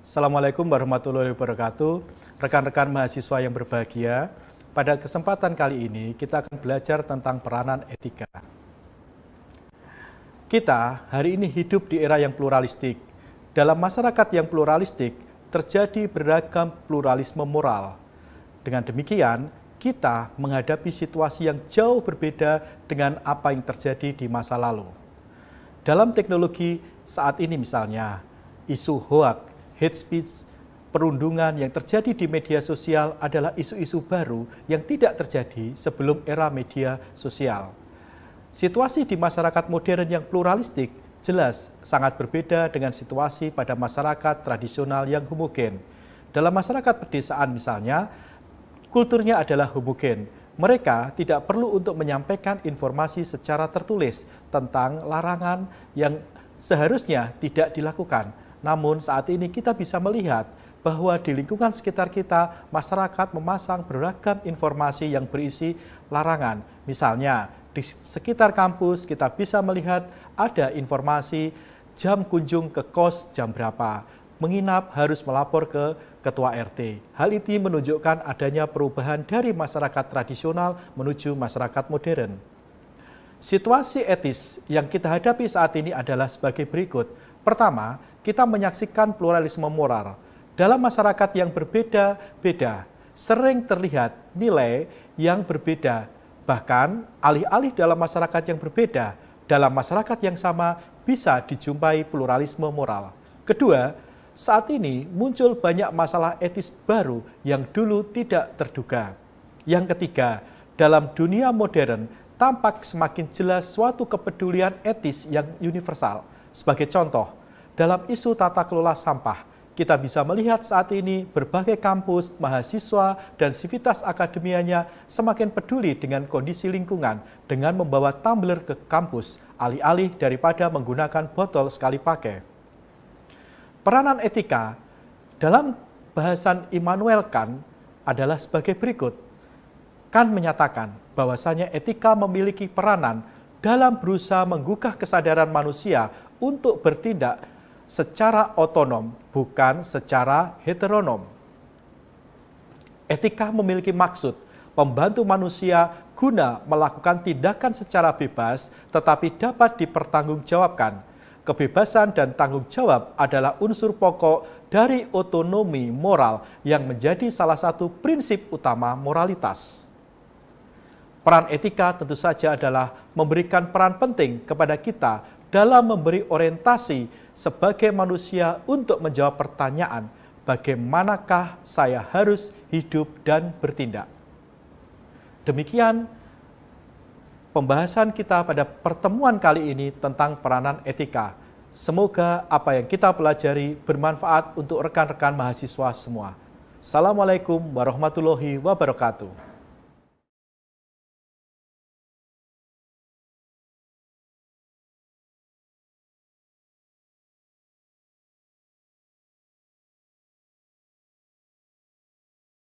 Assalamualaikum warahmatullahi wabarakatuh. Rekan-rekan mahasiswa yang berbahagia, pada kesempatan kali ini kita akan belajar tentang peranan etika. Kita hari ini hidup di era yang pluralistik. Dalam masyarakat yang pluralistik, terjadi beragam pluralisme moral. Dengan demikian, kita menghadapi situasi yang jauh berbeda dengan apa yang terjadi di masa lalu. Dalam teknologi saat ini misalnya, isu hoax hate speech, perundungan yang terjadi di media sosial adalah isu-isu baru yang tidak terjadi sebelum era media sosial. Situasi di masyarakat modern yang pluralistik jelas sangat berbeda dengan situasi pada masyarakat tradisional yang homogen. Dalam masyarakat pedesaan misalnya, kulturnya adalah homogen. Mereka tidak perlu untuk menyampaikan informasi secara tertulis tentang larangan yang seharusnya tidak dilakukan namun saat ini kita bisa melihat bahwa di lingkungan sekitar kita, masyarakat memasang beragam informasi yang berisi larangan. Misalnya, di sekitar kampus kita bisa melihat ada informasi jam kunjung ke kos jam berapa, menginap harus melapor ke ketua RT. Hal ini menunjukkan adanya perubahan dari masyarakat tradisional menuju masyarakat modern. Situasi etis yang kita hadapi saat ini adalah sebagai berikut. Pertama, kita menyaksikan pluralisme moral. Dalam masyarakat yang berbeda-beda, sering terlihat nilai yang berbeda. Bahkan, alih-alih dalam masyarakat yang berbeda, dalam masyarakat yang sama bisa dijumpai pluralisme moral. Kedua, saat ini muncul banyak masalah etis baru yang dulu tidak terduga. Yang ketiga, dalam dunia modern tampak semakin jelas suatu kepedulian etis yang universal. Sebagai contoh, dalam isu tata kelola sampah. Kita bisa melihat saat ini berbagai kampus, mahasiswa, dan sivitas akademianya semakin peduli dengan kondisi lingkungan dengan membawa tumbler ke kampus, alih-alih daripada menggunakan botol sekali pakai. Peranan etika dalam bahasan Immanuel Kant adalah sebagai berikut. Kant menyatakan bahwasanya etika memiliki peranan dalam berusaha menggugah kesadaran manusia untuk bertindak secara otonom, bukan secara heteronom. Etika memiliki maksud membantu manusia guna melakukan tindakan secara bebas tetapi dapat dipertanggungjawabkan. Kebebasan dan tanggung jawab adalah unsur pokok dari otonomi moral yang menjadi salah satu prinsip utama moralitas. Peran etika tentu saja adalah memberikan peran penting kepada kita dalam memberi orientasi sebagai manusia untuk menjawab pertanyaan bagaimanakah saya harus hidup dan bertindak. Demikian pembahasan kita pada pertemuan kali ini tentang peranan etika. Semoga apa yang kita pelajari bermanfaat untuk rekan-rekan mahasiswa semua. Assalamualaikum warahmatullahi wabarakatuh.